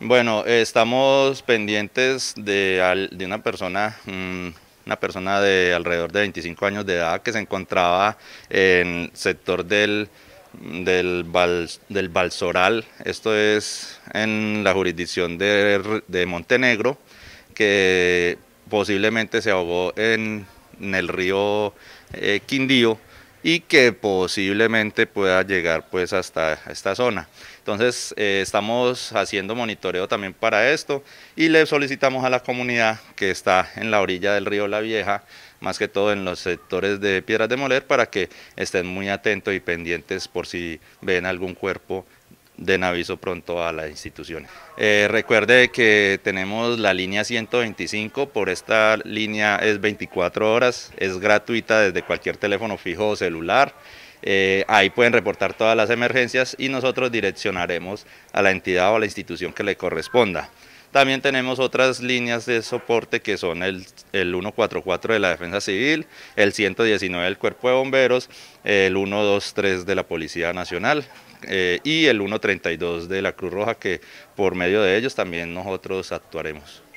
Bueno, estamos pendientes de, una persona, mm, una persona de alrededor de 25 años de edad que se encontraba en el sector del, del, Balsoral, esto es en la jurisdicción de, Montenegro, que posiblemente se ahogó en, el río eh, Quindío y que posiblemente pueda llegar pues hasta esta zona. Entonces eh, estamos haciendo monitoreo también para esto y le solicitamos a la comunidad que está en la orilla del río La Vieja, más que todo en los sectores de Piedras de Moler, para que estén muy atentos y pendientes por si ven algún cuerpo den aviso pronto a las instituciones. Eh, recuerde que tenemos la línea 125, por esta línea es 24 horas, es gratuita desde cualquier teléfono fijo o celular. Eh, ahí pueden reportar todas las emergencias y nosotros direccionaremos a la entidad o a la institución que le corresponda. También tenemos otras líneas de soporte que son el, 144 de la Defensa Civil, el 119 del Cuerpo de Bomberos, el 123 de la Policía Nacional, eh, y el 132 de la Cruz Roja, que por medio de ellos también nosotros actuaremos.